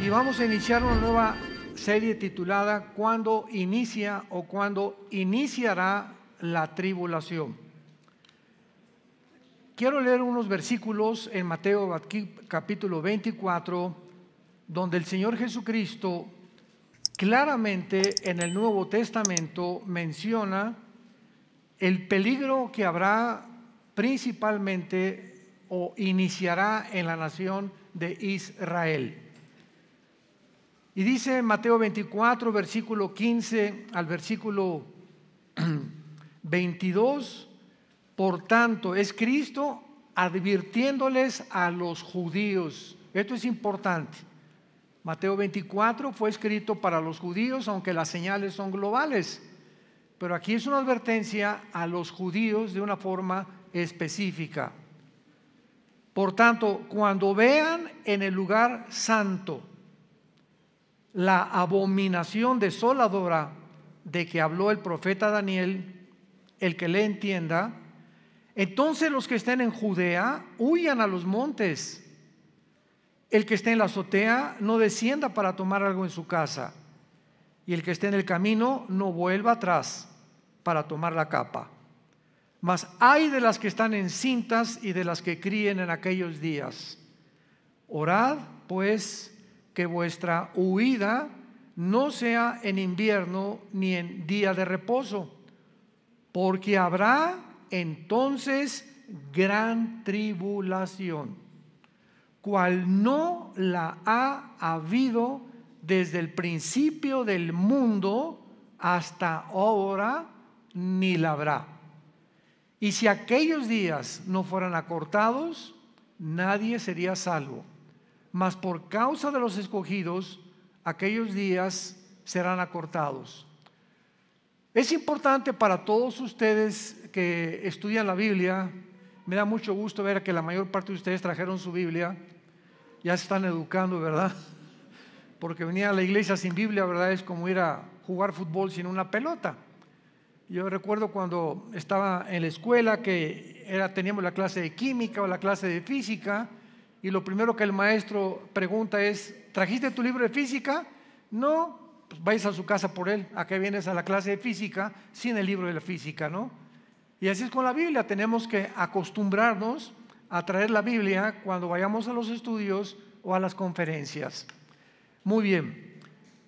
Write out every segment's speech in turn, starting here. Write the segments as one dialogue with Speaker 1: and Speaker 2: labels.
Speaker 1: Y vamos a iniciar una nueva serie titulada ¿Cuándo inicia o cuándo iniciará la tribulación? Quiero leer unos versículos en Mateo capítulo 24, donde el Señor Jesucristo claramente en el Nuevo Testamento menciona el peligro que habrá principalmente o iniciará en la nación de Israel. Y dice Mateo 24, versículo 15 al versículo 22, por tanto, es Cristo advirtiéndoles a los judíos. Esto es importante. Mateo 24 fue escrito para los judíos, aunque las señales son globales. Pero aquí es una advertencia a los judíos de una forma específica. Por tanto, cuando vean en el lugar santo, la abominación desoladora de que habló el profeta Daniel, el que le entienda, entonces los que estén en Judea huyan a los montes. El que esté en la azotea no descienda para tomar algo en su casa. Y el que esté en el camino no vuelva atrás para tomar la capa. Mas hay de las que están encintas y de las que críen en aquellos días. Orad, pues, que vuestra huida no sea en invierno ni en día de reposo, porque habrá entonces gran tribulación, cual no la ha habido desde el principio del mundo hasta ahora, ni la habrá. Y si aquellos días no fueran acortados, nadie sería salvo mas por causa de los escogidos, aquellos días serán acortados. Es importante para todos ustedes que estudian la Biblia, me da mucho gusto ver que la mayor parte de ustedes trajeron su Biblia, ya se están educando, ¿verdad? Porque venía a la iglesia sin Biblia, ¿verdad? Es como ir a jugar fútbol sin una pelota. Yo recuerdo cuando estaba en la escuela que era, teníamos la clase de química o la clase de física, y lo primero que el maestro pregunta es, ¿trajiste tu libro de física? No, pues vais a su casa por él, a qué vienes a la clase de física sin el libro de la física, ¿no? Y así es con la Biblia, tenemos que acostumbrarnos a traer la Biblia cuando vayamos a los estudios o a las conferencias. Muy bien,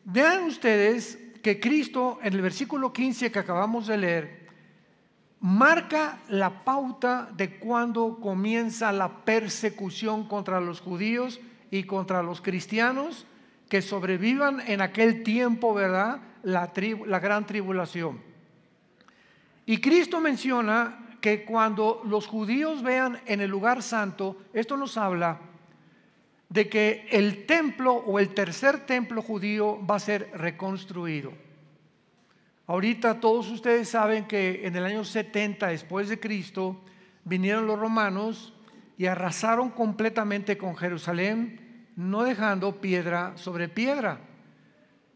Speaker 1: vean ustedes que Cristo en el versículo 15 que acabamos de leer, marca la pauta de cuando comienza la persecución contra los judíos y contra los cristianos que sobrevivan en aquel tiempo, ¿verdad? La, la gran tribulación. Y Cristo menciona que cuando los judíos vean en el lugar santo, esto nos habla de que el templo o el tercer templo judío va a ser reconstruido. Ahorita todos ustedes saben que en el año 70 después de Cristo vinieron los romanos y arrasaron completamente con Jerusalén, no dejando piedra sobre piedra.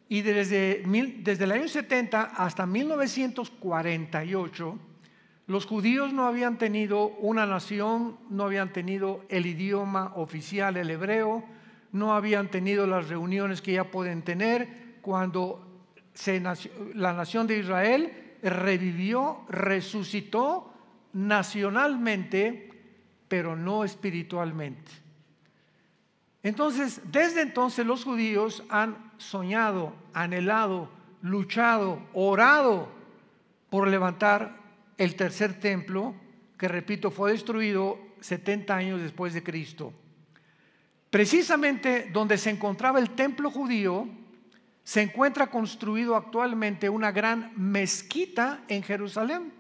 Speaker 1: Y desde, desde el año 70 hasta 1948, los judíos no habían tenido una nación, no habían tenido el idioma oficial, el hebreo, no habían tenido las reuniones que ya pueden tener cuando la nación de Israel revivió, resucitó nacionalmente, pero no espiritualmente. Entonces, desde entonces los judíos han soñado, anhelado, luchado, orado por levantar el tercer templo, que repito, fue destruido 70 años después de Cristo. Precisamente donde se encontraba el templo judío, se encuentra construido actualmente una gran mezquita en Jerusalén,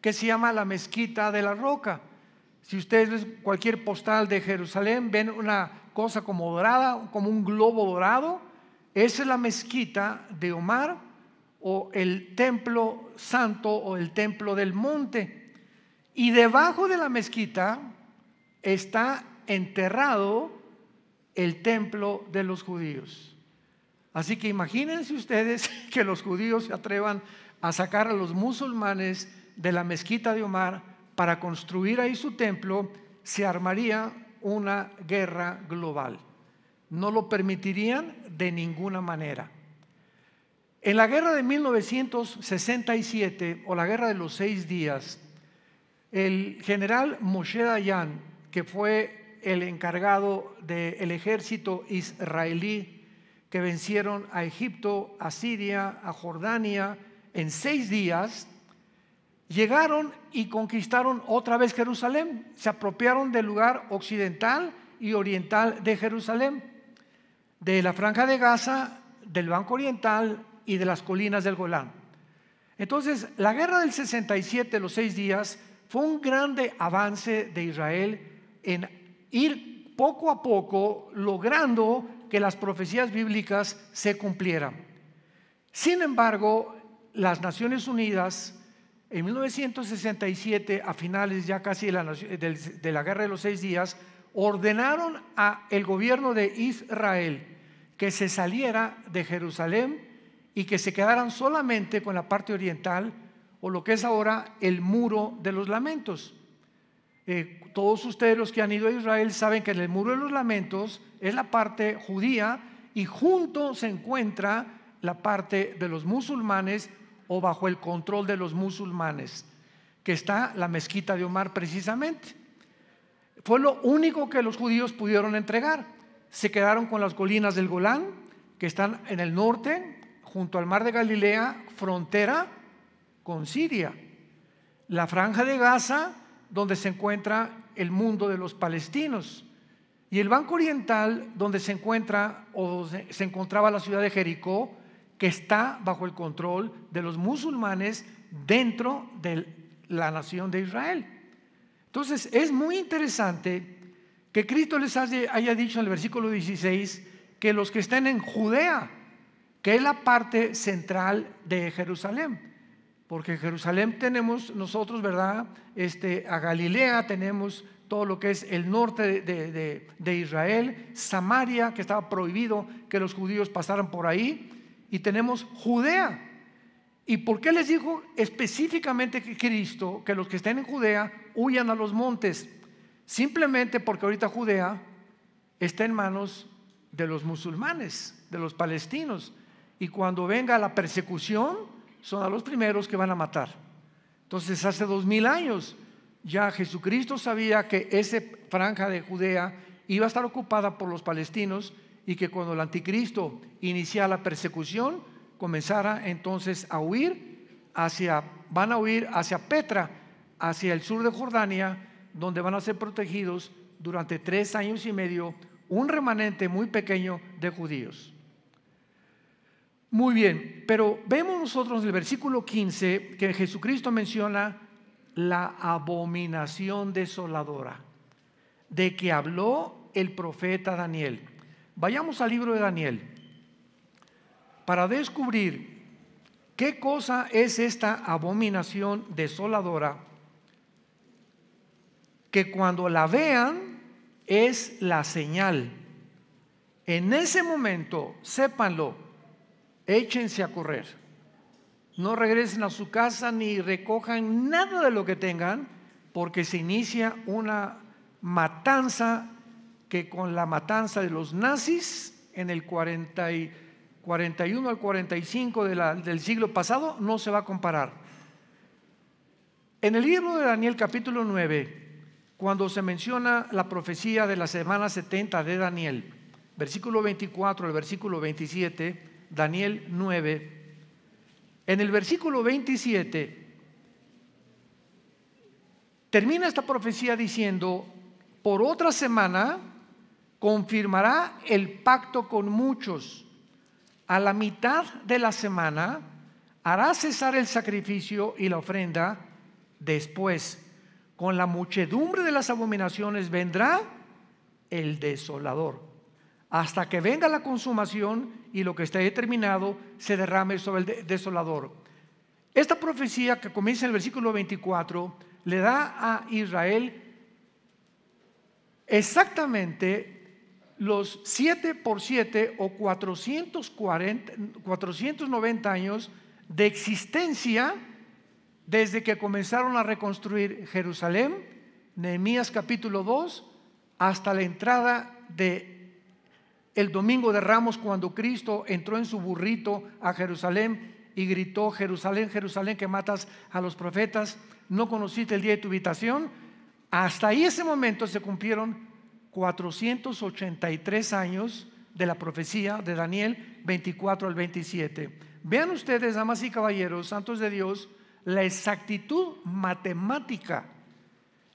Speaker 1: que se llama la Mezquita de la Roca. Si ustedes ven cualquier postal de Jerusalén, ven una cosa como dorada, como un globo dorado, esa es la mezquita de Omar o el templo santo o el templo del monte. Y debajo de la mezquita está enterrado el templo de los judíos. Así que imagínense ustedes que los judíos se atrevan a sacar a los musulmanes de la mezquita de Omar para construir ahí su templo, se armaría una guerra global. No lo permitirían de ninguna manera. En la guerra de 1967 o la guerra de los seis días, el general Moshe Dayan, que fue el encargado del ejército israelí vencieron a Egipto, a Siria, a Jordania en seis días, llegaron y conquistaron otra vez Jerusalén, se apropiaron del lugar occidental y oriental de Jerusalén, de la franja de Gaza, del Banco Oriental y de las colinas del Golán. Entonces, la guerra del 67, los seis días, fue un grande avance de Israel en ir poco a poco logrando que las profecías bíblicas se cumplieran. Sin embargo, las Naciones Unidas en 1967, a finales ya casi de la, Guerra de los Seis Días, ordenaron al gobierno de Israel que se saliera de Jerusalén y que se quedaran solamente con la parte oriental o lo que es ahora el muro de los lamentos. Eh, todos ustedes los que han ido a Israel saben que en el muro de los lamentos es la parte judía y junto se encuentra la parte de los musulmanes o bajo el control de los musulmanes, que está la mezquita de Omar precisamente. Fue lo único que los judíos pudieron entregar. Se quedaron con las colinas del Golán, que están en el norte, junto al mar de Galilea, frontera con Siria. La franja de Gaza, donde se encuentra el mundo de los palestinos. Y el Banco Oriental, donde se encuentra o se encontraba la ciudad de Jericó, que está bajo el control de los musulmanes dentro de la nación de Israel. Entonces, es muy interesante que Cristo les haya dicho en el versículo 16 que los que estén en Judea, que es la parte central de Jerusalén, porque en Jerusalén tenemos nosotros, ¿verdad? Este, a Galilea tenemos todo lo que es el norte de, Israel, Samaria, que estaba prohibido que los judíos pasaran por ahí, y tenemos Judea. ¿Y por qué les dijo específicamente que Cristo, que los que estén en Judea huyan a los montes? Simplemente porque ahorita Judea está en manos de los musulmanes, de los palestinos. Y cuando venga la persecución, son a los primeros que van a matar. Entonces, hace dos mil años ya Jesucristo sabía que esa franja de Judea iba a estar ocupada por los palestinos y que cuando el anticristo iniciara la persecución, comenzara entonces a huir hacia, van a huir hacia Petra, hacia el sur de Jordania, donde van a ser protegidos durante tres años y medio un remanente muy pequeño de judíos. Muy bien, pero vemos nosotros en el versículo 15 que Jesucristo menciona la abominación desoladora de que habló el profeta Daniel. Vayamos al libro de Daniel para descubrir qué cosa es esta abominación desoladora que cuando la vean es la señal. En ese momento, sépanlo, échense a correr. No regresen a su casa ni recojan nada de lo que tengan, porque se inicia una matanza que con la matanza de los nazis en el 41 al 45 del siglo pasado no se va a comparar. En el libro de Daniel capítulo 9, cuando se menciona la profecía de la semana 70 de Daniel, versículo 24 al versículo 27, Daniel 9, en el versículo 27, termina esta profecía diciendo, por otra semana confirmará el pacto con muchos. A la mitad de la semana hará cesar el sacrificio y la ofrenda. Después, con la muchedumbre de las abominaciones, vendrá el desolador hasta que venga la consumación y lo que está determinado se derrame sobre el desolador. Esta profecía que comienza en el versículo 24 le da a Israel exactamente los 7 por 7 o 490 años de existencia desde que comenzaron a reconstruir Jerusalén, Nehemías capítulo 2, hasta la entrada de el domingo de Ramos cuando Cristo entró en su burrito a Jerusalén y gritó, Jerusalén, Jerusalén, que matas a los profetas, no conociste el día de tu habitación. Hasta ahí ese momento se cumplieron 483 años de la profecía de Daniel 24 al 27. Vean ustedes, damas y caballeros, santos de Dios, la exactitud matemática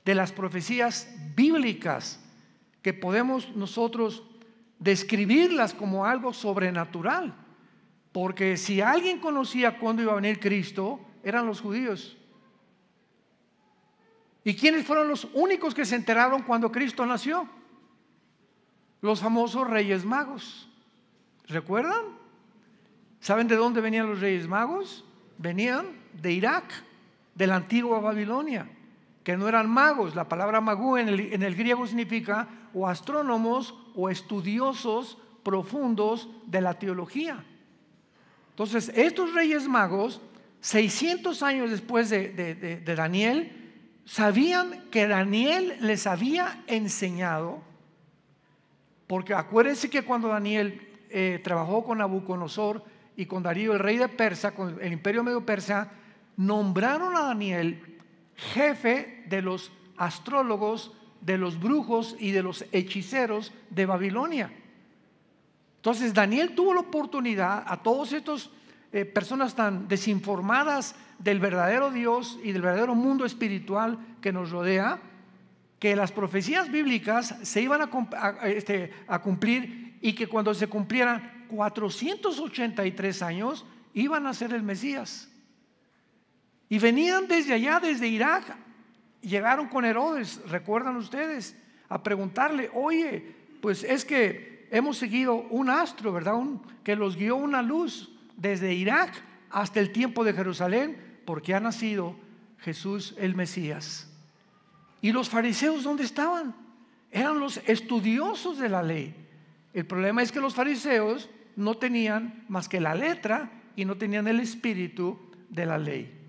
Speaker 1: de las profecías bíblicas que podemos nosotros describirlas como algo sobrenatural. Porque si alguien conocía cuándo iba a venir Cristo, eran los judíos. ¿Y quiénes fueron los únicos que se enteraron cuando Cristo nació? Los famosos reyes magos. ¿Recuerdan? ¿Saben de dónde venían los reyes magos? Venían de Irak, de la antigua Babilonia, que no eran magos. La palabra magú en el, en el griego significa o astrónomos o estudiosos profundos de la teología. Entonces, estos reyes magos, 600 años después de, Daniel, sabían que Daniel les había enseñado, porque acuérdense que cuando Daniel eh, trabajó con Nabucodonosor y con Darío, el rey de Persia, con el imperio medio persa, nombraron a Daniel jefe de los astrólogos de los brujos y de los hechiceros de Babilonia. Entonces Daniel tuvo la oportunidad a todos estos eh, personas tan desinformadas del verdadero Dios y del verdadero mundo espiritual que nos rodea, que las profecías bíblicas se iban a este, cumplir y que cuando se cumplieran 483 años iban a ser el Mesías. Y venían desde allá, desde Irak, llegaron con Herodes, recuerdan ustedes, a preguntarle, oye, pues es que hemos seguido un astro, ¿verdad? que los guió una luz desde Irak hasta el tiempo de Jerusalén, porque ha nacido Jesús el Mesías. ¿Y los fariseos dónde estaban? Eran los estudiosos de la ley. El problema es que los fariseos no tenían más que la letra y no tenían el espíritu de la ley.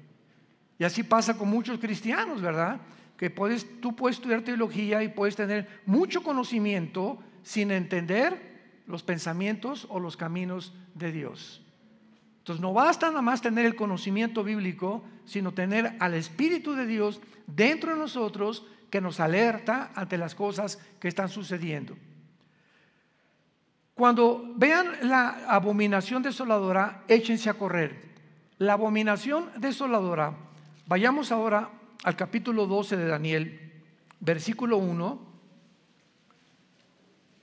Speaker 1: Y así pasa con muchos cristianos, ¿verdad? Que puedes, tú puedes estudiar teología y puedes tener mucho conocimiento sin entender los pensamientos o los caminos de Dios. Entonces no basta nada más tener el conocimiento bíblico, sino tener al Espíritu de Dios dentro de nosotros que nos alerta ante las cosas que están sucediendo. Cuando vean la abominación desoladora, échense a correr. La abominación desoladora Vayamos ahora al capítulo 12 de Daniel, versículo 1.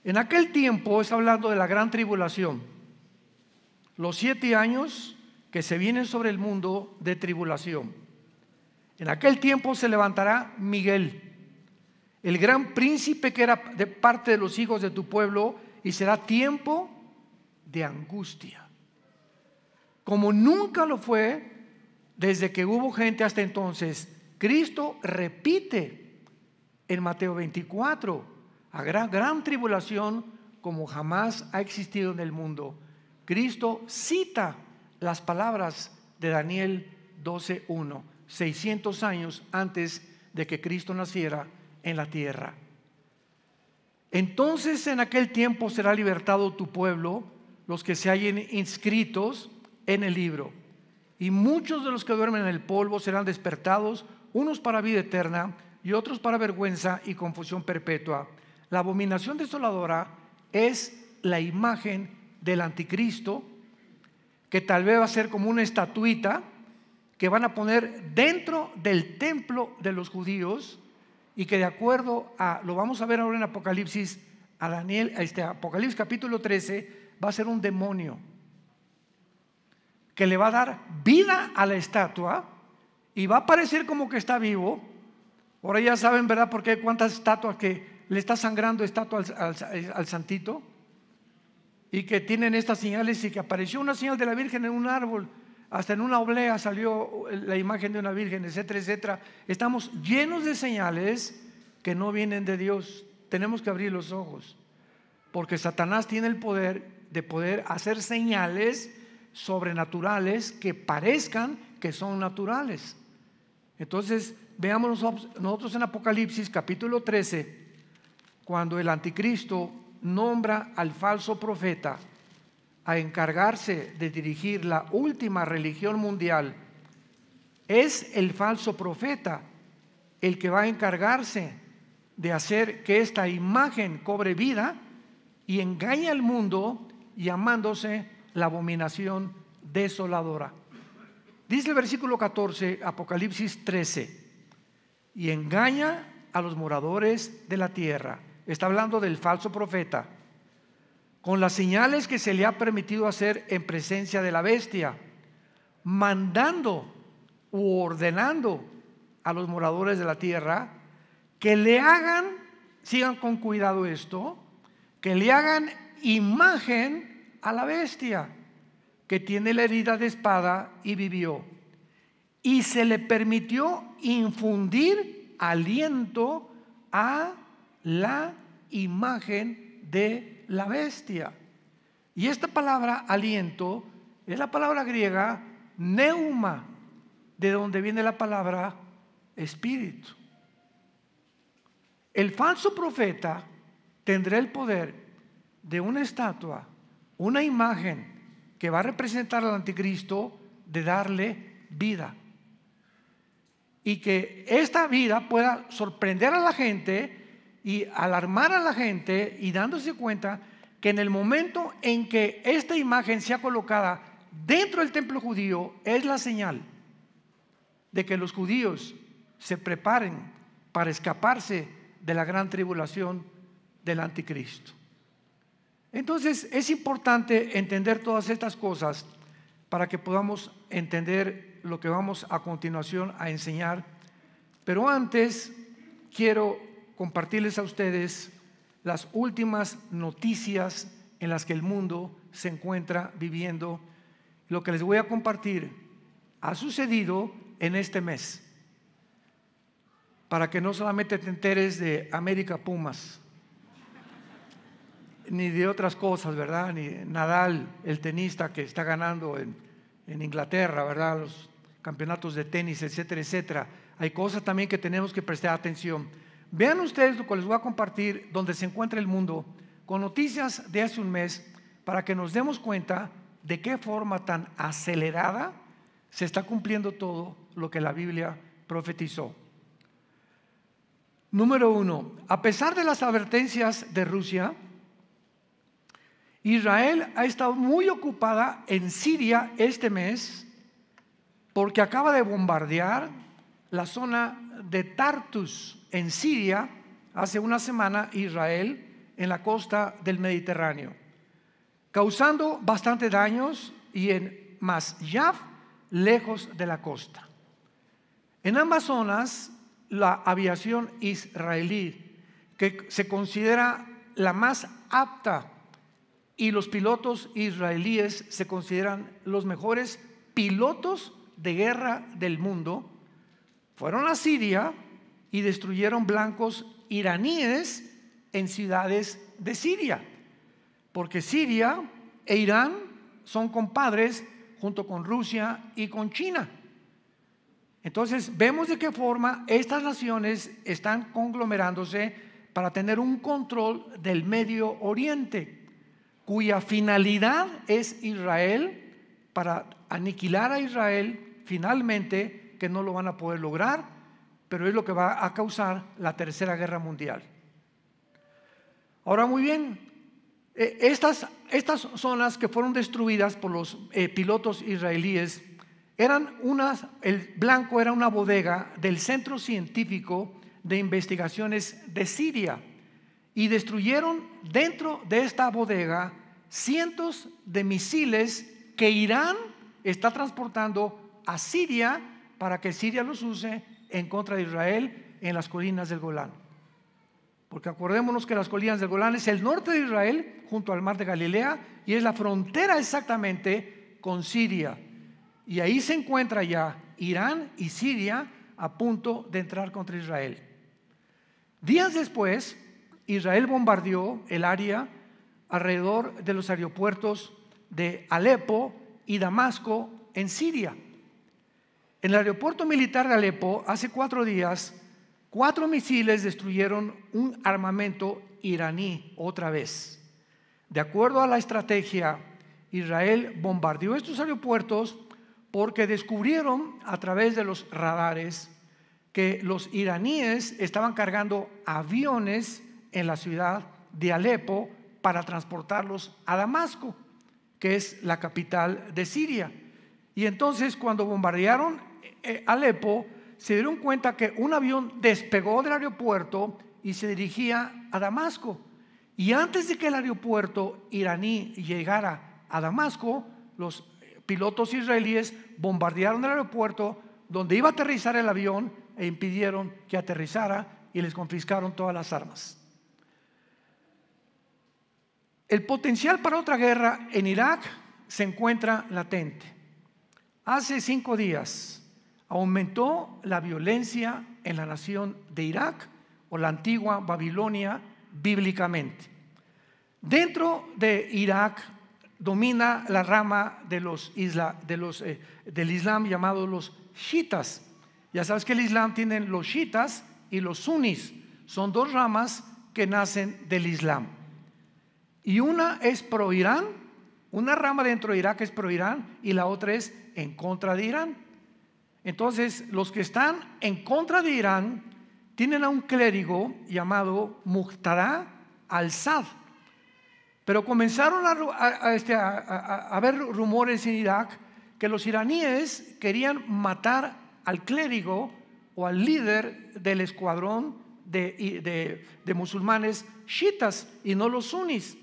Speaker 1: En aquel tiempo es hablando de la gran tribulación, los siete años que se vienen sobre el mundo de tribulación. En aquel tiempo se levantará Miguel, el gran príncipe que era de parte de los hijos de tu pueblo, y será tiempo de angustia, como nunca lo fue desde que hubo gente hasta entonces, Cristo repite en Mateo 24, A gran tribulación como jamás ha existido en el mundo. Cristo cita las palabras de Daniel 12.1, 600 años antes de que Cristo naciera en la tierra. Entonces en aquel tiempo será libertado tu pueblo, los que se hallen inscritos en el libro y muchos de los que duermen en el polvo serán despertados, unos para vida eterna y otros para vergüenza y confusión perpetua. La abominación desoladora es la imagen del anticristo, que tal vez va a ser como una estatuita que van a poner dentro del templo de los judíos y que de acuerdo a, lo vamos a ver ahora en Apocalipsis, a Daniel, a este Apocalipsis capítulo 13, va a ser un demonio que le va a dar vida a la estatua y va a parecer como que está vivo. Ahora ya saben, ¿verdad? porque hay cuántas estatuas que le está sangrando estatua al, al santito? Y que tienen estas señales y que apareció una señal de la Virgen en un árbol, hasta en una oblea salió la imagen de una Virgen, etcétera, etcétera. Estamos llenos de señales que no vienen de Dios. Tenemos que abrir los ojos, porque Satanás tiene el poder de poder hacer señales sobrenaturales que parezcan que son naturales. Entonces, veamos nosotros en Apocalipsis capítulo 13, cuando el anticristo nombra al falso profeta a encargarse de dirigir la última religión mundial, es el falso profeta el que va a encargarse de hacer que esta imagen cobre vida y engaña al mundo llamándose la abominación desoladora. Dice el versículo 14, Apocalipsis 13, y engaña a los moradores de la tierra. Está hablando del falso profeta, con las señales que se le ha permitido hacer en presencia de la bestia, mandando u ordenando a los moradores de la tierra que le hagan, sigan con cuidado esto, que le hagan imagen a la bestia, que tiene la herida de espada y vivió. Y se le permitió infundir aliento a la imagen de la bestia. Y esta palabra aliento es la palabra griega neuma, de donde viene la palabra espíritu. El falso profeta tendrá el poder de una estatua una imagen que va a representar al anticristo de darle vida. Y que esta vida pueda sorprender a la gente y alarmar a la gente y dándose cuenta que en el momento en que esta imagen sea colocada dentro del templo judío es la señal de que los judíos se preparen para escaparse de la gran tribulación del anticristo. Entonces es importante entender todas estas cosas para que podamos entender lo que vamos a continuación a enseñar. Pero antes quiero compartirles a ustedes las últimas noticias en las que el mundo se encuentra viviendo. Lo que les voy a compartir ha sucedido en este mes, para que no solamente te enteres de América Pumas, ni de otras cosas, ¿verdad? Ni Nadal, el tenista que está ganando en, en Inglaterra, ¿verdad? Los campeonatos de tenis, etcétera, etcétera. Hay cosas también que tenemos que prestar atención. Vean ustedes lo que les voy a compartir, donde se encuentra el mundo, con noticias de hace un mes, para que nos demos cuenta de qué forma tan acelerada se está cumpliendo todo lo que la Biblia profetizó. Número uno, a pesar de las advertencias de Rusia, Israel ha estado muy ocupada en Siria este mes porque acaba de bombardear la zona de Tartus en Siria hace una semana Israel en la costa del Mediterráneo, causando bastante daños y en Masyaf lejos de la costa. En ambas zonas la aviación israelí, que se considera la más apta y los pilotos israelíes se consideran los mejores pilotos de guerra del mundo. Fueron a Siria y destruyeron blancos iraníes en ciudades de Siria, porque Siria e Irán son compadres junto con Rusia y con China. Entonces vemos de qué forma estas naciones están conglomerándose para tener un control del Medio Oriente cuya finalidad es Israel, para aniquilar a Israel finalmente, que no lo van a poder lograr, pero es lo que va a causar la tercera guerra mundial. Ahora muy bien, eh, estas, estas zonas que fueron destruidas por los eh, pilotos israelíes eran unas, el blanco era una bodega del Centro Científico de Investigaciones de Siria y destruyeron dentro de esta bodega cientos de misiles que Irán está transportando a Siria para que Siria los use en contra de Israel en las colinas del Golán. Porque acordémonos que las colinas del Golán es el norte de Israel junto al mar de Galilea y es la frontera exactamente con Siria. Y ahí se encuentra ya Irán y Siria a punto de entrar contra Israel. Días después, Israel bombardeó el área alrededor de los aeropuertos de Alepo y Damasco en Siria. En el aeropuerto militar de Alepo, hace cuatro días, cuatro misiles destruyeron un armamento iraní otra vez. De acuerdo a la estrategia, Israel bombardeó estos aeropuertos porque descubrieron a través de los radares que los iraníes estaban cargando aviones en la ciudad de Alepo para transportarlos a Damasco, que es la capital de Siria. Y entonces cuando bombardearon eh, eh, Alepo, se dieron cuenta que un avión despegó del aeropuerto y se dirigía a Damasco. Y antes de que el aeropuerto iraní llegara a Damasco, los eh, pilotos israelíes bombardearon el aeropuerto donde iba a aterrizar el avión e impidieron que aterrizara y les confiscaron todas las armas. El potencial para otra guerra en Irak se encuentra latente. Hace cinco días aumentó la violencia en la nación de Irak o la antigua Babilonia bíblicamente. Dentro de Irak domina la rama de los eh, del Islam llamado los shitas. Ya sabes que el Islam tiene los shitas y los sunnis. Son dos ramas que nacen del Islam. Y una es pro Irán, una rama dentro de Irak es pro Irán y la otra es en contra de Irán. Entonces, los que están en contra de Irán tienen a un clérigo llamado Muqtada al-Sad. Pero comenzaron a, este, haber rumores en Irak que los iraníes querían matar al clérigo o al líder del escuadrón de, de musulmanes shitas y no los sunnis.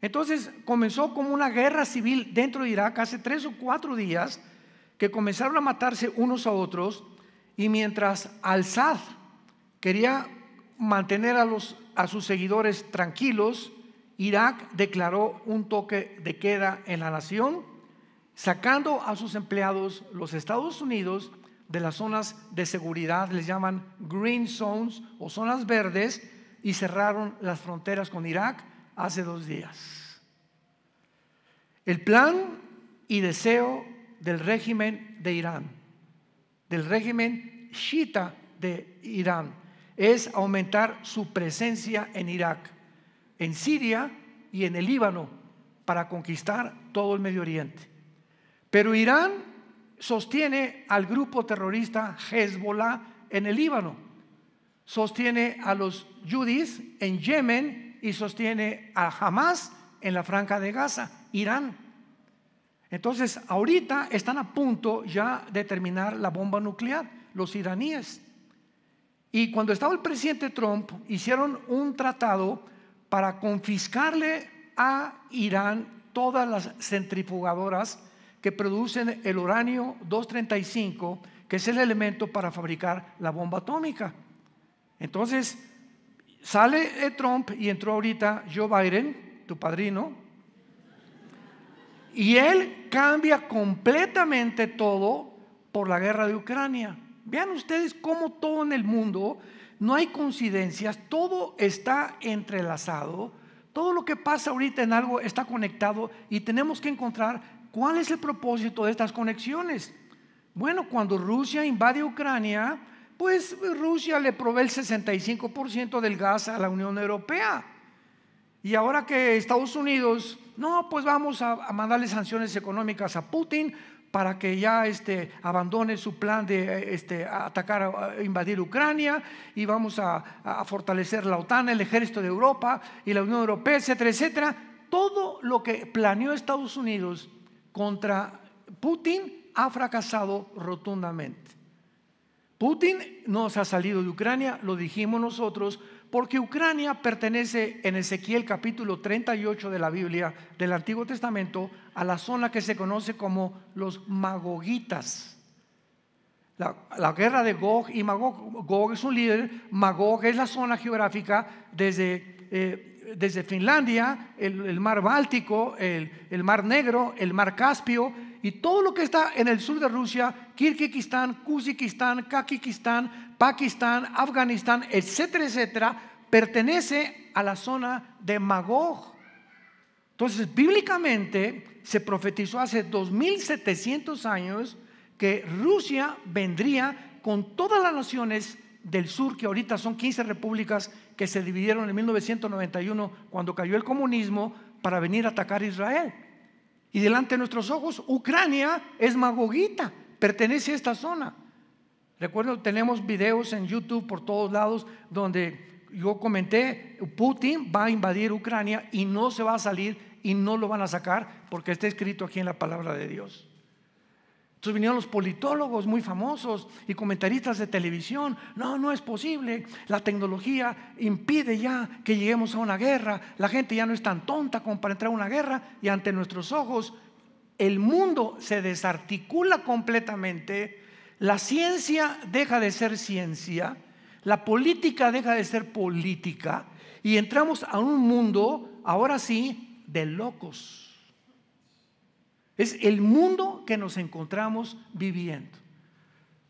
Speaker 1: Entonces comenzó como una guerra civil dentro de Irak hace tres o cuatro días que comenzaron a matarse unos a otros y mientras Al-Sad quería mantener a, a sus seguidores tranquilos, Irak declaró un toque de queda en la nación, sacando a sus empleados los Estados Unidos de las zonas de seguridad, les llaman green zones o zonas verdes, y cerraron las fronteras con Irak hace dos días. El plan y deseo del régimen de Irán, del régimen shita de Irán, es aumentar su presencia en Irak, en Siria y en el Líbano para conquistar todo el Medio Oriente. Pero Irán sostiene al grupo terrorista Hezbollah en el Líbano, sostiene a los yudis en Yemen y sostiene a Hamas en la franja de Gaza, Irán. Entonces, ahorita están a punto ya de terminar la bomba nuclear, los iraníes. Y cuando estaba el presidente Trump, hicieron un tratado para confiscarle a Irán todas las centrifugadoras que producen el uranio 235, que es el elemento para fabricar la bomba atómica. Entonces, Sale eh, Trump y entró ahorita Joe Biden, tu padrino, y él cambia completamente todo por la guerra de Ucrania. Vean ustedes cómo todo en el mundo, no hay coincidencias, todo está entrelazado, todo lo que pasa ahorita en algo está conectado y tenemos que encontrar cuál es el propósito de estas conexiones. Bueno, cuando Rusia invade Ucrania, pues Rusia le provee el 65% del gas a la Unión Europea. Y ahora que Estados Unidos, no, pues vamos a, mandarle sanciones económicas a Putin para que ya este, abandone su plan de este, atacar, eh, invadir Ucrania y vamos a, fortalecer la OTAN, el ejército de Europa y la Unión Europea, etcétera, etcétera. Todo lo que planeó Estados Unidos contra Putin ha fracasado rotundamente. Putin nos ha salido de Ucrania, lo dijimos nosotros, porque Ucrania pertenece en Ezequiel capítulo 38 de la Biblia del Antiguo Testamento a la zona que se conoce como los magogitas. La, guerra de Gog y Magog, Gog es un líder, Magog es la zona geográfica desde, eh, desde Finlandia, el, mar Báltico, el mar Negro, el mar Caspio, y todo lo que está en el sur de Rusia, Kirguistán, Kuzikistán, Kakikistán, Pakistán, Afganistán, etcétera, etcétera, pertenece a la zona de Magog. Entonces, bíblicamente se profetizó hace 2700 años que Rusia vendría con todas las naciones del sur, que ahorita son 15 repúblicas que se dividieron en 1991 cuando cayó el comunismo, para venir a atacar a Israel. Y delante de nuestros ojos, Ucrania es Magoguita, pertenece a esta zona. Recuerdo, tenemos videos en YouTube por todos lados donde yo comenté, Putin va a invadir Ucrania y no se va a salir y no lo van a sacar porque está escrito aquí en la palabra de Dios. Entonces vinieron los politólogos muy famosos y comentaristas de televisión. No, no es posible. La tecnología impide ya que lleguemos a una guerra. La gente ya no es tan tonta como para entrar a una guerra. Y ante nuestros ojos, el mundo se desarticula completamente. La ciencia deja de ser ciencia. La política deja de ser política. Y entramos a un mundo, ahora sí, de locos es el mundo que nos encontramos viviendo,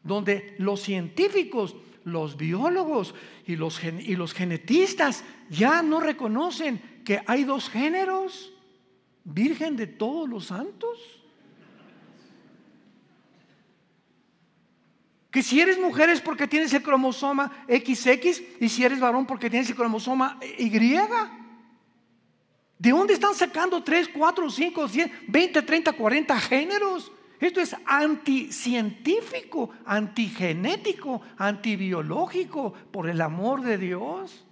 Speaker 1: donde los científicos, los biólogos y los, y los genetistas ya no reconocen que hay dos géneros, virgen de todos los santos. Que si eres mujer es porque tienes el cromosoma XX y si eres varón porque tienes el cromosoma Y. ¿De dónde están sacando 3, 4, 5, 10, 20, 30, 40 géneros? Esto es anticientífico, antigenético, antibiológico, por el amor de Dios.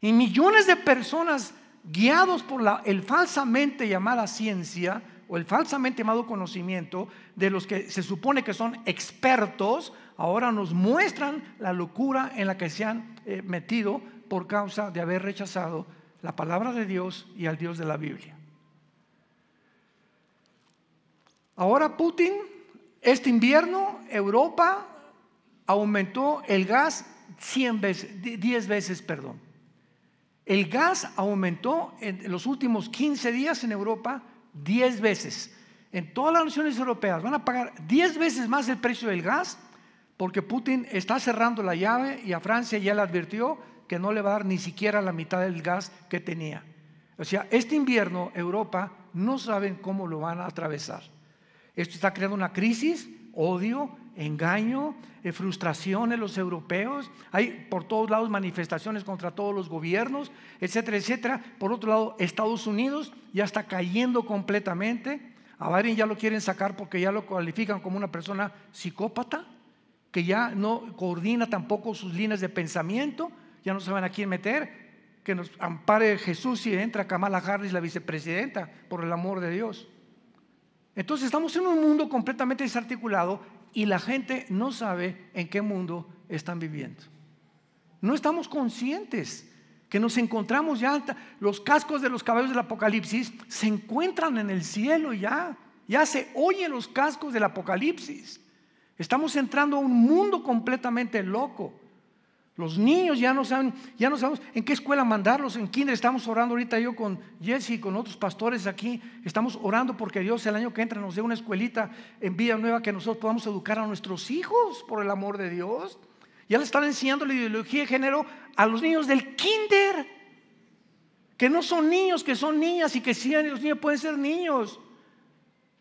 Speaker 1: Y millones de personas guiados por la, el falsamente llamada ciencia o el falsamente llamado conocimiento de los que se supone que son expertos, ahora nos muestran la locura en la que se han eh, metido por causa de haber rechazado la palabra de Dios y al Dios de la Biblia. Ahora Putin, este invierno, Europa aumentó el gas 100 veces, 10 veces, perdón. El gas aumentó en los últimos 15 días en Europa 10 veces. En todas las naciones europeas van a pagar 10 veces más el precio del gas porque Putin está cerrando la llave y a Francia ya le advirtió que no le va a dar ni siquiera la mitad del gas que tenía. O sea, este invierno Europa no saben cómo lo van a atravesar. Esto está creando una crisis, odio, engaño, eh, frustración en los europeos. Hay por todos lados manifestaciones contra todos los gobiernos, etcétera, etcétera. Por otro lado, Estados Unidos ya está cayendo completamente. A Biden ya lo quieren sacar porque ya lo califican como una persona psicópata, que ya no coordina tampoco sus líneas de pensamiento ya no saben a quién meter. Que nos ampare Jesús y entra Kamala Harris, la vicepresidenta, por el amor de Dios. Entonces estamos en un mundo completamente desarticulado y la gente no sabe en qué mundo están viviendo. No estamos conscientes que nos encontramos ya, los cascos de los caballos del Apocalipsis se encuentran en el cielo ya, ya se oyen los cascos del Apocalipsis. Estamos entrando a un mundo completamente loco. Los niños ya no saben, ya no sabemos en qué escuela mandarlos, en kinder estamos orando ahorita yo con Jesse y con otros pastores aquí, estamos orando porque Dios el año que entra nos dé una escuelita en vida Nueva que nosotros podamos educar a nuestros hijos por el amor de Dios. Ya le están enseñando la ideología de género a los niños del kinder, que no son niños, que son niñas y que sí, los niños pueden ser niños.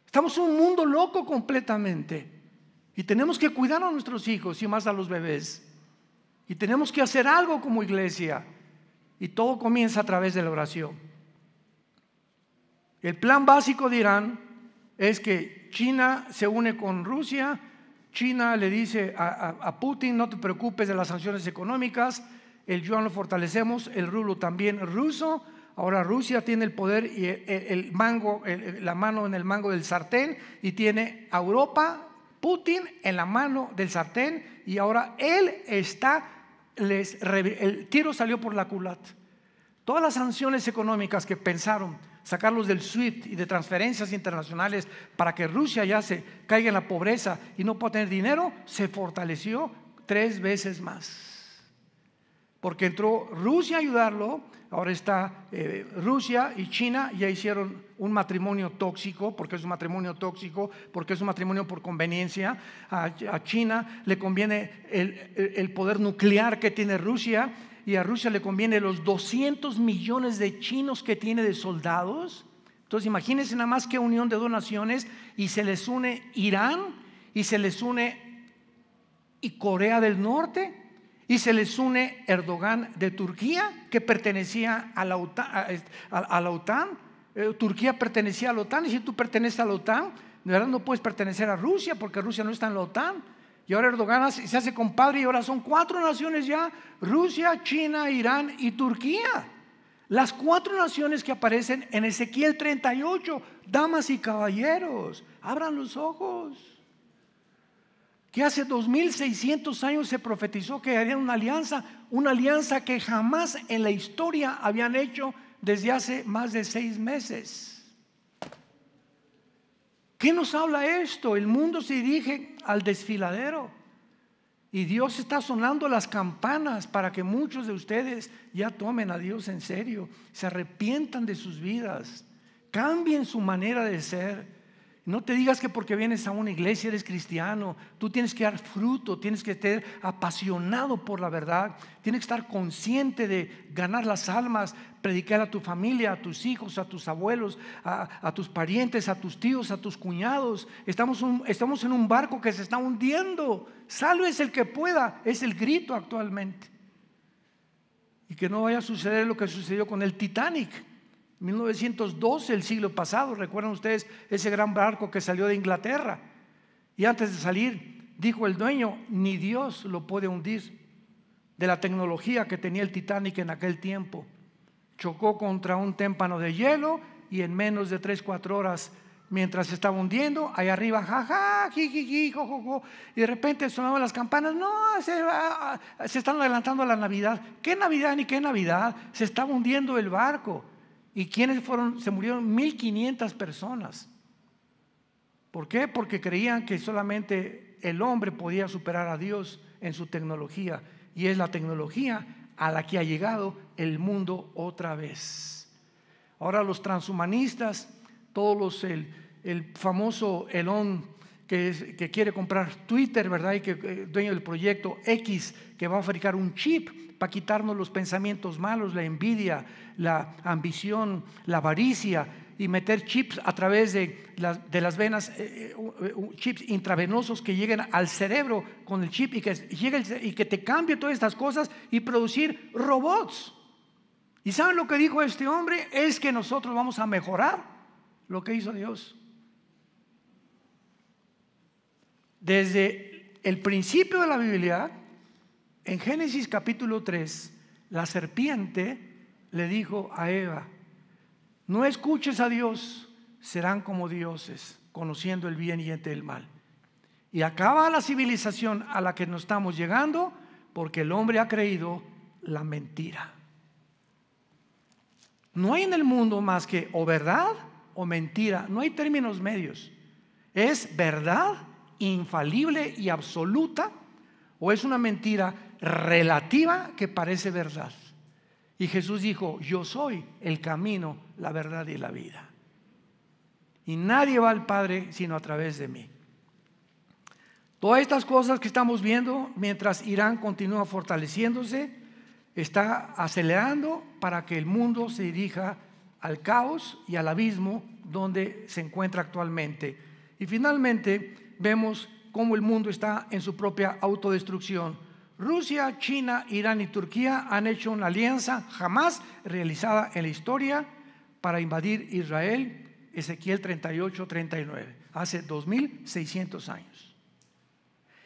Speaker 1: Estamos en un mundo loco completamente y tenemos que cuidar a nuestros hijos y más a los bebés. Y tenemos que hacer algo como iglesia. Y todo comienza a través de la oración. El plan básico de Irán es que China se une con Rusia, China le dice a, Putin, no te preocupes de las sanciones económicas, el yuan lo fortalecemos, el rulo también ruso, ahora Rusia tiene el poder y el, mango, la mano en el mango del sartén y tiene a Europa, Putin en la mano del sartén y ahora él está el tiro salió por la culata. Todas las sanciones económicas que pensaron sacarlos del SWIFT y de transferencias internacionales para que Rusia ya se caiga en la pobreza y no pueda tener dinero, se fortaleció tres veces más. Porque entró Rusia a ayudarlo, ahora está eh, Rusia y China ya hicieron un matrimonio tóxico, porque es un matrimonio tóxico, porque es un matrimonio por conveniencia. A, China le conviene el, poder nuclear que tiene Rusia y a Rusia le conviene los 200 millones de chinos que tiene de soldados. Entonces imagínense nada más qué unión de dos naciones y se les une Irán y se les une y Corea del Norte y se les une Erdogan de Turquía que pertenecía a la a la OTAN eh, Turquía pertenecía a la OTAN y si tú perteneces a la OTAN, de verdad no puedes pertenecer a Rusia porque Rusia no está en la OTAN. Y ahora Erdogan se hace compadre y ahora son cuatro naciones ya, Rusia, China, Irán y Turquía. Las cuatro naciones que aparecen en Ezequiel 38, damas y caballeros, abran los ojos. Que hace 2600 años se profetizó que harían una alianza, una alianza que jamás en la historia habían hecho desde hace más de seis meses. ¿Qué nos habla esto? El mundo se dirige al desfiladero y Dios está sonando las campanas para que muchos de ustedes ya tomen a Dios en serio, se arrepientan de sus vidas, cambien su manera de ser no te digas que porque vienes a una iglesia eres cristiano. Tú tienes que dar fruto, tienes que estar apasionado por la verdad, tienes que estar consciente de ganar las almas, predicar a tu familia, a tus hijos, a tus abuelos, a, tus parientes, a tus tíos, a tus cuñados. Estamos, estamos en un barco que se está hundiendo. Salves el que pueda, es el grito actualmente. Y que no vaya a suceder lo que sucedió con el Titanic 1912, el siglo pasado, recuerdan ustedes ese gran barco que salió de Inglaterra. Y antes de salir, dijo el dueño, ni Dios lo puede hundir de la tecnología que tenía el Titanic en aquel tiempo. Chocó contra un témpano de hielo y en menos de 3-4 horas, mientras se estaba hundiendo, ahí arriba, jaja, jiji, jo, jo, jo, y de repente sonaban las campanas, no, se, se están adelantando a la Navidad. ¿Qué Navidad ni qué Navidad? Se estaba hundiendo el barco. ¿Y quiénes fueron? Se murieron 1.500 personas. ¿Por qué? Porque creían que solamente el hombre podía superar a Dios en su tecnología. Y es la tecnología a la que ha llegado el mundo otra vez. Ahora los transhumanistas, todos los, el, famoso Elon que, quiere comprar Twitter, ¿verdad? Y que eh, dueño del proyecto X, que va a fabricar un chip para quitarnos los pensamientos malos, la envidia, la ambición, la avaricia, y meter chips a través de, las, de las venas, eh, eh, chips intravenosos que lleguen al cerebro con el chip y que, llegue y que te cambie todas estas cosas y producir robots. ¿Y saben lo que dijo este hombre? Es que nosotros vamos a mejorar lo que hizo Dios. Desde el principio de la Biblia, en Génesis capítulo 3, la serpiente le dijo a Eva, no escuches a Dios, serán como dioses, conociendo el bien y el mal. Y acaba la civilización a la que nos estamos llegando porque el hombre ha creído la mentira. No hay en el mundo más que o verdad o mentira, no hay términos medios. Es verdad infalible y absoluta o es una mentira relativa que parece verdad. Y Jesús dijo, yo soy el camino, la verdad y la vida. Y nadie va al Padre sino a través de mí. Todas estas cosas que estamos viendo, mientras Irán continúa fortaleciéndose, está acelerando para que el mundo se dirija al caos y al abismo donde se encuentra actualmente. Y finalmente, vemos cómo el mundo está en su propia autodestrucción. Rusia, China, Irán y Turquía han hecho una alianza jamás realizada en la historia para invadir Israel, Ezequiel 38-39, hace 2.600 años.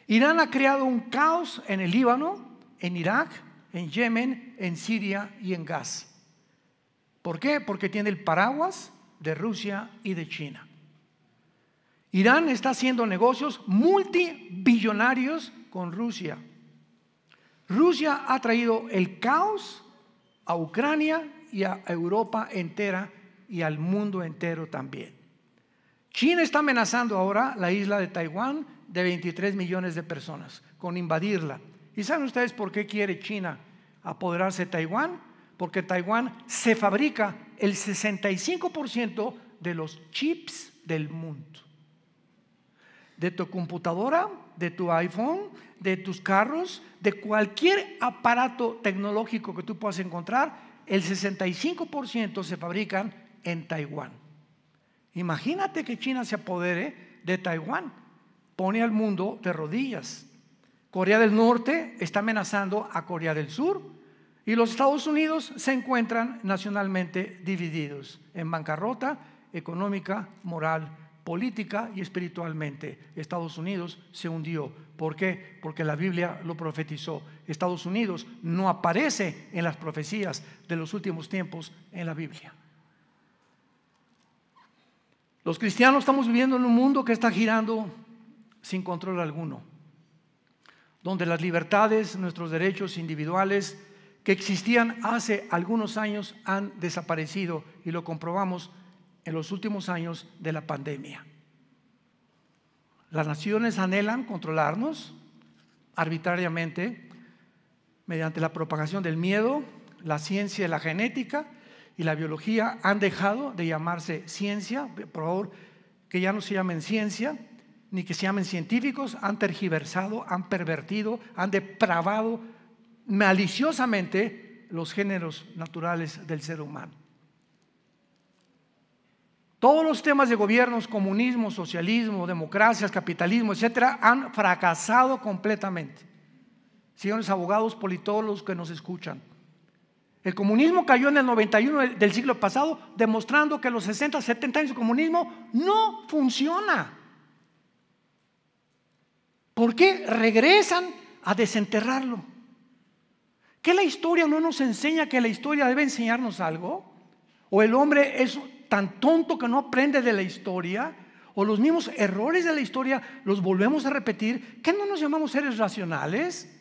Speaker 1: Irán ha creado un caos en el Líbano, en Irak, en Yemen, en Siria y en Gaza. ¿Por qué? Porque tiene el paraguas de Rusia y de China. Irán está haciendo negocios multibillonarios con Rusia. Rusia ha traído el caos a Ucrania y a Europa entera y al mundo entero también. China está amenazando ahora la isla de Taiwán de 23 millones de personas con invadirla. ¿Y saben ustedes por qué quiere China apoderarse de Taiwán? Porque Taiwán se fabrica el 65% de los chips del mundo de tu computadora, de tu iPhone, de tus carros, de cualquier aparato tecnológico que tú puedas encontrar, el 65% se fabrican en Taiwán. Imagínate que China se apodere de Taiwán, pone al mundo de rodillas. Corea del Norte está amenazando a Corea del Sur y los Estados Unidos se encuentran nacionalmente divididos, en bancarrota económica, moral política y espiritualmente. Estados Unidos se hundió. ¿Por qué? Porque la Biblia lo profetizó. Estados Unidos no aparece en las profecías de los últimos tiempos en la Biblia. Los cristianos estamos viviendo en un mundo que está girando sin control alguno, donde las libertades, nuestros derechos individuales que existían hace algunos años han desaparecido y lo comprobamos en los últimos años de la pandemia. Las naciones anhelan controlarnos arbitrariamente mediante la propagación del miedo, la ciencia la genética y la biología han dejado de llamarse ciencia, por favor, que ya no se llamen ciencia, ni que se llamen científicos, han tergiversado, han pervertido, han depravado maliciosamente los géneros naturales del ser humano. Todos los temas de gobiernos, comunismo, socialismo, democracias, capitalismo, etcétera, han fracasado completamente. Señores abogados, politólogos que nos escuchan. El comunismo cayó en el 91 del siglo pasado, demostrando que los 60, 70 años de comunismo no funciona. ¿Por qué regresan a desenterrarlo? ¿Qué la historia no nos enseña que la historia debe enseñarnos algo? ¿O el hombre es tan tonto que no aprende de la historia, o los mismos errores de la historia los volvemos a repetir, ¿qué no nos llamamos seres racionales?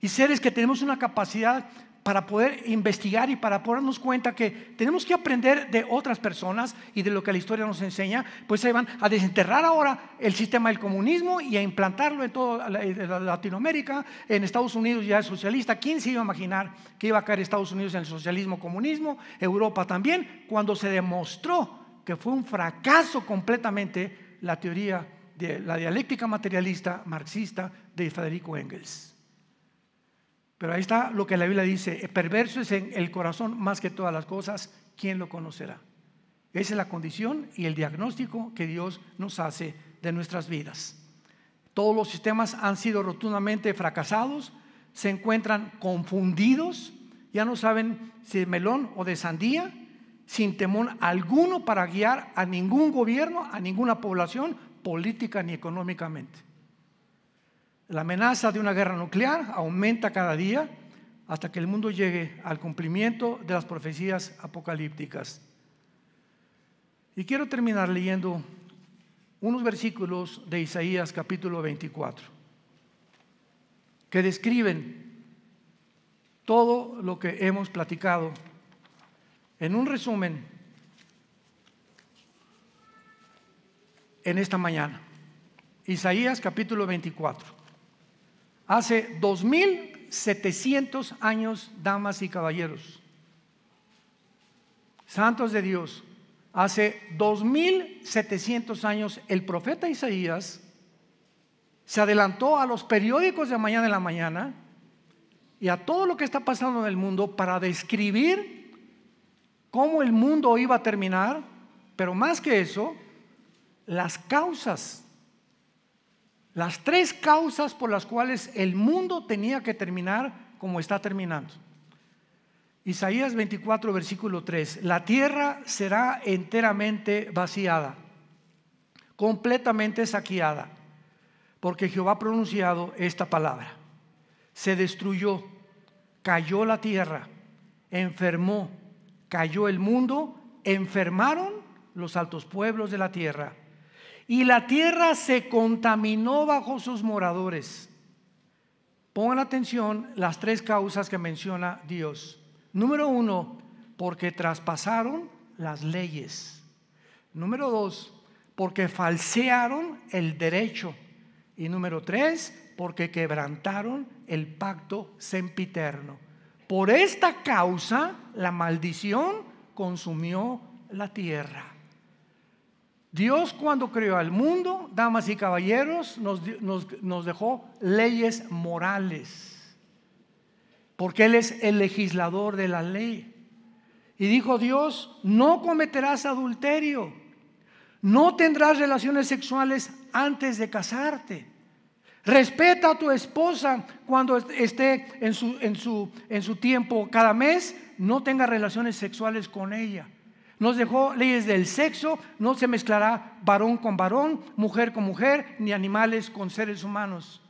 Speaker 1: Y seres que tenemos una capacidad para poder investigar y para ponernos cuenta que tenemos que aprender de otras personas y de lo que la historia nos enseña, pues se van a desenterrar ahora el sistema del comunismo y a implantarlo en toda eh, Latinoamérica, en Estados Unidos ya es socialista. ¿Quién se iba a imaginar que iba a caer Estados Unidos en el socialismo comunismo? Europa también, cuando se demostró que fue un fracaso completamente la teoría de la dialéctica materialista marxista de Federico Engels. Pero ahí está lo que la Biblia dice, perverso es en el corazón más que todas las cosas, ¿quién lo conocerá? Esa es la condición y el diagnóstico que Dios nos hace de nuestras vidas. Todos los sistemas han sido rotundamente fracasados, se encuentran confundidos, ya no saben si de melón o de sandía, sin temor alguno para guiar a ningún gobierno, a ninguna población, política ni económicamente. La amenaza de una guerra nuclear aumenta cada día hasta que el mundo llegue al cumplimiento de las profecías apocalípticas. Y quiero terminar leyendo unos versículos de Isaías capítulo 24, que describen todo lo que hemos platicado. En un resumen, en esta mañana, Isaías capítulo 24 hace 2700 años, damas y caballeros. Santos de Dios, hace 2700 años el profeta Isaías se adelantó a los periódicos de mañana en la mañana y a todo lo que está pasando en el mundo para describir cómo el mundo iba a terminar, pero más que eso, las causas las tres causas por las cuales el mundo tenía que terminar como está terminando. Isaías 24, versículo 3. La tierra será enteramente vaciada, completamente saqueada, porque Jehová ha pronunciado esta palabra. Se destruyó, cayó la tierra, enfermó, cayó el mundo, enfermaron los altos pueblos de la tierra y la tierra se contaminó bajo sus moradores. Pongan atención las tres causas que menciona Dios. Número uno, porque traspasaron las leyes. Número dos, porque falsearon el derecho. Y número tres, porque quebrantaron el pacto sempiterno. Por esta causa, la maldición consumió la tierra. Dios cuando creó al mundo, damas y caballeros, nos, dejó leyes morales, porque Él es el legislador de la ley. Y dijo Dios, no cometerás adulterio, no tendrás relaciones sexuales antes de casarte. Respeta a tu esposa cuando esté en su, su, en su tiempo cada mes, no tengas relaciones sexuales con ella. Nos dejó leyes del sexo, no se mezclará varón con varón, mujer con mujer, ni animales con seres humanos.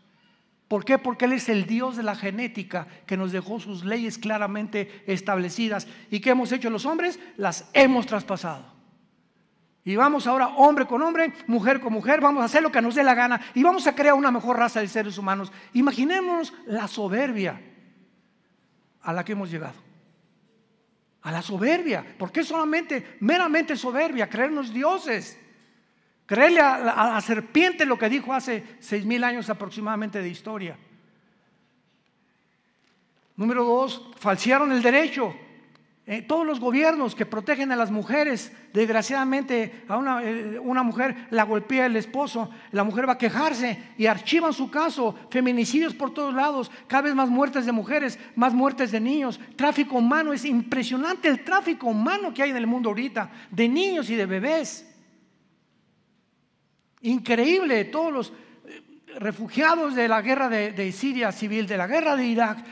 Speaker 1: ¿Por qué? Porque Él es el Dios de la genética que nos dejó sus leyes claramente establecidas. ¿Y qué hemos hecho los hombres? Las hemos traspasado. Y vamos ahora hombre con hombre, mujer con mujer, vamos a hacer lo que nos dé la gana y vamos a crear una mejor raza de seres humanos. Imaginémonos la soberbia a la que hemos llegado a la soberbia. porque qué solamente, meramente soberbia? Creernos dioses. Creerle a, la serpiente lo que dijo hace seis mil años aproximadamente de historia. Número dos, falsearon el derecho. Eh, todos los gobiernos que protegen a las mujeres, desgraciadamente a eh, una, mujer la golpea el esposo, la mujer va a quejarse y archivan su caso, feminicidios por todos lados, cada vez más muertes de mujeres, más muertes de niños, tráfico humano, es impresionante el tráfico humano que hay en el mundo ahorita, de niños y de bebés. Increíble, todos los eh, refugiados de la guerra de, de Siria civil, de la guerra de Irak,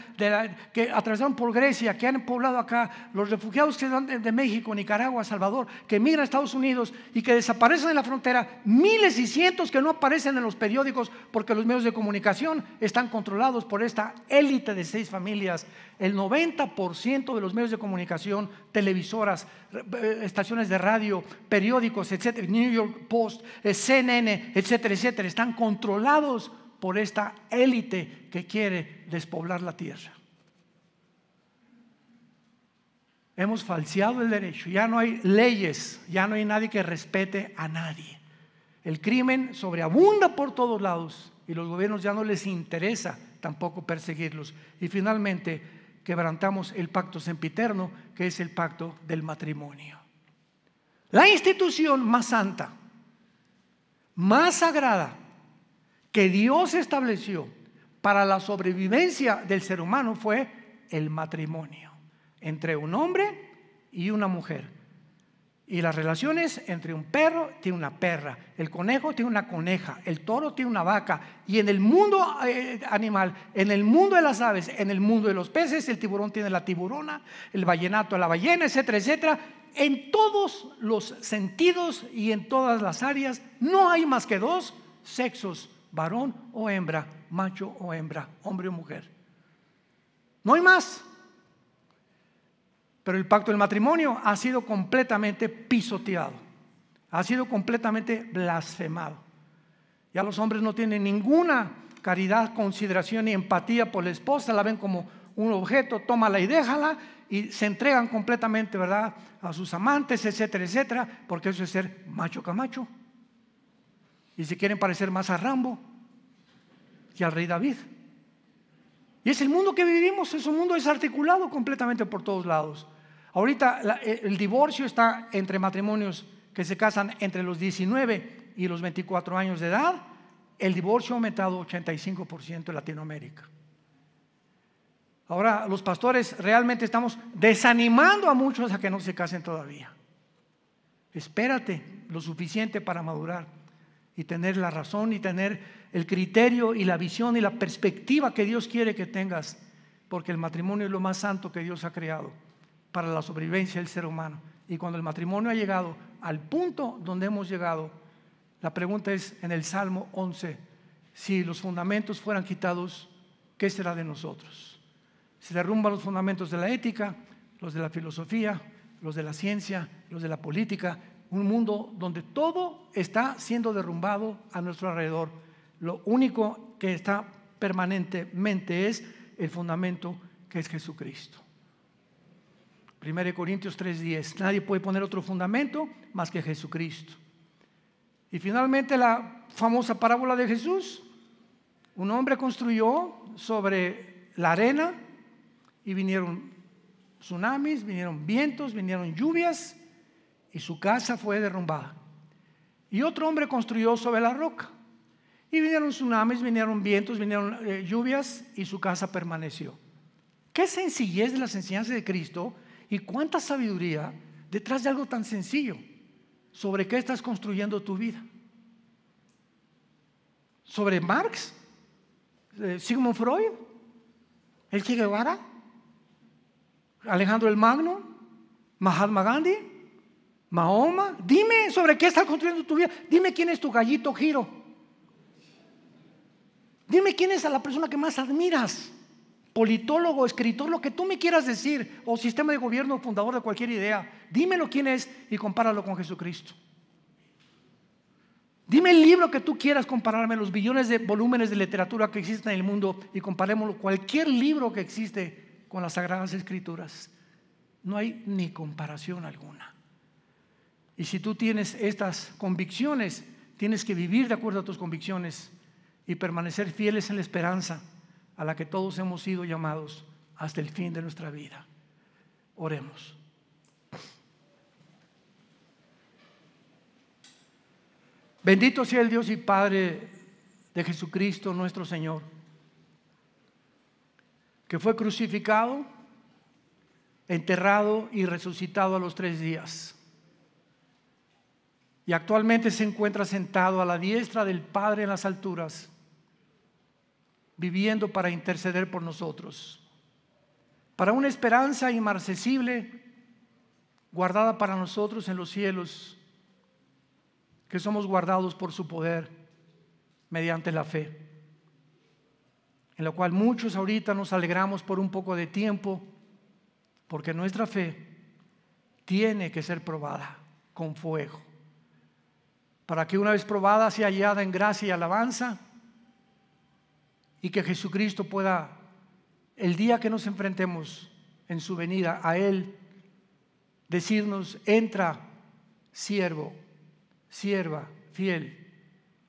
Speaker 1: que atravesaron por Grecia, que han poblado acá, los refugiados que van de, México, Nicaragua, Salvador, que migran a Estados Unidos y que desaparecen en la frontera, miles y cientos que no aparecen en los periódicos porque los medios de comunicación están controlados por esta élite de seis familias. El 90% de los medios de comunicación, televisoras, eh, estaciones de radio, periódicos, etcétera, New York Post, eh, CNN, etcétera, etcétera, están controlados por esta élite que quiere despoblar la tierra. Hemos falseado el derecho, ya no hay leyes, ya no hay nadie que respete a nadie. El crimen sobreabunda por todos lados y los gobiernos ya no les interesa tampoco perseguirlos. Y finalmente quebrantamos el pacto sempiterno, que es el pacto del matrimonio. La institución más santa, más sagrada, que Dios estableció para la sobrevivencia del ser humano fue el matrimonio entre un hombre y una mujer. Y las relaciones entre un perro tiene una perra, el conejo tiene una coneja, el toro tiene una vaca. Y en el mundo eh, animal, en el mundo de las aves, en el mundo de los peces, el tiburón tiene la tiburona, el vallenato la ballena, etcétera, etcétera. En todos los sentidos y en todas las áreas no hay más que dos sexos varón o hembra, macho o hembra, hombre o mujer. No hay más. Pero el pacto del matrimonio ha sido completamente pisoteado, ha sido completamente blasfemado. Ya los hombres no tienen ninguna caridad, consideración y empatía por la esposa, la ven como un objeto, tómala y déjala, y se entregan completamente, ¿verdad?, a sus amantes, etcétera, etcétera, porque eso es ser macho camacho y se quieren parecer más a Rambo que al rey David. Y es el mundo que vivimos, ese mundo es articulado completamente por todos lados. Ahorita eh, el divorcio está entre matrimonios que se casan entre los 19 y los 24 años de edad. El divorcio ha aumentado 85% en Latinoamérica. Ahora los pastores realmente estamos desanimando a muchos a que no se casen todavía. Espérate lo suficiente para madurar y tener la razón y tener el criterio y la visión y la perspectiva que Dios quiere que tengas, porque el matrimonio es lo más santo que Dios ha creado para la sobrevivencia del ser humano. Y cuando el matrimonio ha llegado al punto donde hemos llegado, la pregunta es en el Salmo 11, si los fundamentos fueran quitados, ¿qué será de nosotros? Se derrumban los fundamentos de la ética, los de la filosofía, los de la ciencia, los de la política, un mundo donde todo está siendo derrumbado a nuestro alrededor. Lo único que está permanentemente es el fundamento que es Jesucristo. 1 Corintios 3:10, nadie puede poner otro fundamento más que Jesucristo. Y finalmente la famosa parábola de Jesús, un hombre construyó sobre la arena y vinieron tsunamis, vinieron vientos, vinieron lluvias y su casa fue derrumbada. Y otro hombre construyó sobre la roca. Y vinieron tsunamis, vinieron vientos, vinieron eh, lluvias y su casa permaneció. Qué sencillez de las enseñanzas de Cristo y cuánta sabiduría detrás de algo tan sencillo. ¿Sobre qué estás construyendo tu vida? ¿Sobre Marx? Eh, ¿Sigmund Freud? ¿El Che Guevara? ¿Alejandro el Magno? ¿Mahatma Gandhi? Mahoma, dime sobre qué estás construyendo tu vida. Dime quién es tu gallito giro. Dime quién es a la persona que más admiras. Politólogo, escritor, lo que tú me quieras decir, o sistema de gobierno, fundador de cualquier idea. Dímelo quién es y compáralo con Jesucristo. Dime el libro que tú quieras compararme, los billones de volúmenes de literatura que existen en el mundo y comparemos cualquier libro que existe con las Sagradas Escrituras. No hay ni comparación alguna. Y si tú tienes estas convicciones, tienes que vivir de acuerdo a tus convicciones y permanecer fieles en la esperanza a la que todos hemos sido llamados hasta el fin de nuestra vida. Oremos. Bendito sea el Dios y Padre de Jesucristo nuestro Señor, que fue crucificado, enterrado y resucitado a los tres días y actualmente se encuentra sentado a la diestra del Padre en las alturas, viviendo para interceder por nosotros, para una esperanza inmarcesible guardada para nosotros en los cielos, que somos guardados por su poder mediante la fe, en la cual muchos ahorita nos alegramos por un poco de tiempo, porque nuestra fe tiene que ser probada con fuego para que una vez probada sea hallada en gracia y alabanza y que Jesucristo pueda, el día que nos enfrentemos en su venida a Él, decirnos, entra, siervo, sierva, fiel,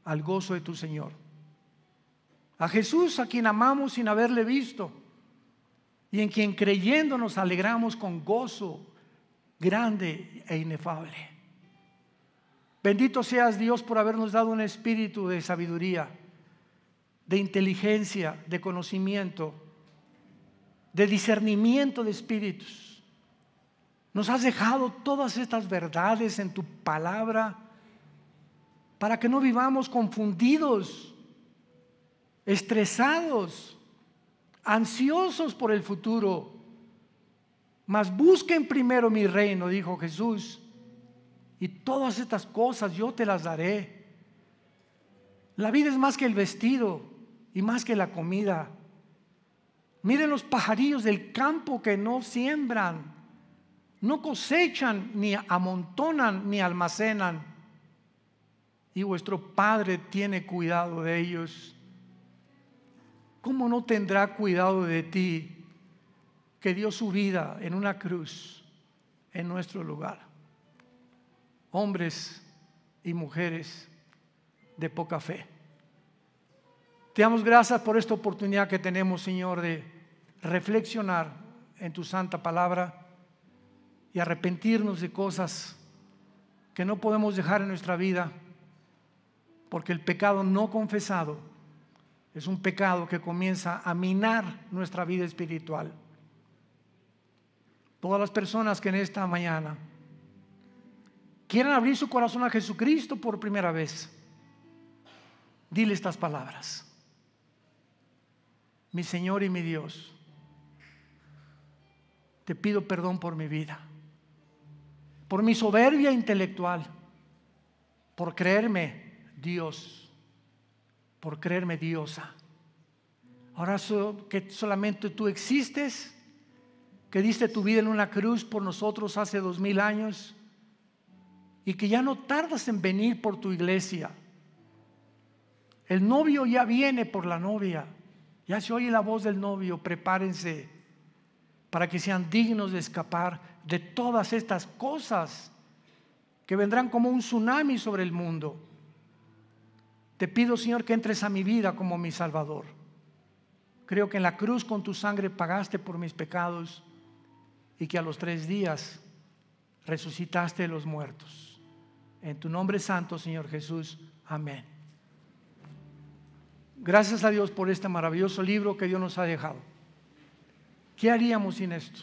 Speaker 1: al gozo de tu Señor. A Jesús, a quien amamos sin haberle visto, y en quien creyendo nos alegramos con gozo grande e inefable. Bendito seas Dios por habernos dado un espíritu de sabiduría, de inteligencia, de conocimiento, de discernimiento de espíritus. Nos has dejado todas estas verdades en tu palabra para que no vivamos confundidos, estresados, ansiosos por el futuro. Mas busquen primero mi reino, dijo Jesús y todas estas cosas yo te las daré. La vida es más que el vestido y más que la comida. Miren los pajarillos del campo que no siembran, no cosechan, ni amontonan, ni almacenan. Y vuestro Padre tiene cuidado de ellos. ¿Cómo no tendrá cuidado de ti que dio su vida en una cruz en nuestro lugar? hombres y mujeres de poca fe. Te damos gracias por esta oportunidad que tenemos, Señor, de reflexionar en tu santa palabra y arrepentirnos de cosas que no podemos dejar en nuestra vida, porque el pecado no confesado es un pecado que comienza a minar nuestra vida espiritual. Todas las personas que en esta mañana Quieren abrir su corazón a Jesucristo por primera vez, dile estas palabras. Mi Señor y mi Dios, te pido perdón por mi vida, por mi soberbia intelectual, por creerme Dios, por creerme diosa. Ahora que solamente tú existes, que diste tu vida en una cruz por nosotros hace dos mil años y que ya no tardas en venir por tu iglesia. El novio ya viene por la novia. Ya se oye la voz del novio, prepárense para que sean dignos de escapar de todas estas cosas que vendrán como un tsunami sobre el mundo. Te pido, Señor, que entres a mi vida como mi Salvador. Creo que en la cruz con tu sangre pagaste por mis pecados y que a los tres días resucitaste de los muertos. En tu nombre santo, Señor Jesús. Amén. Gracias a Dios por este maravilloso libro que Dios nos ha dejado. ¿Qué haríamos sin esto?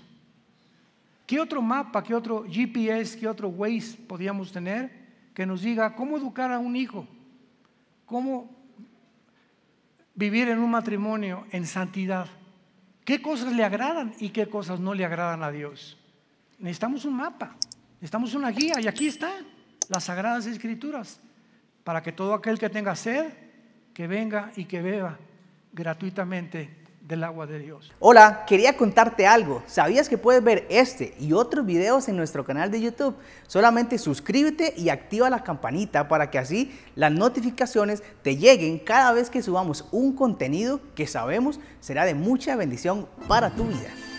Speaker 1: ¿Qué otro mapa, qué otro GPS, qué otro Waze podríamos tener que nos diga cómo educar a un hijo? ¿Cómo vivir en un matrimonio en santidad? ¿Qué cosas le agradan y qué cosas no le agradan a Dios? Necesitamos un mapa, necesitamos una guía y aquí está las sagradas escrituras, para que todo aquel que tenga sed, que venga y que beba gratuitamente del agua de Dios. Hola, quería contarte algo. ¿Sabías que puedes ver este y otros videos en nuestro canal de YouTube? Solamente suscríbete y activa la campanita para que así las notificaciones te lleguen cada vez que subamos un contenido que sabemos será de mucha bendición para tu vida.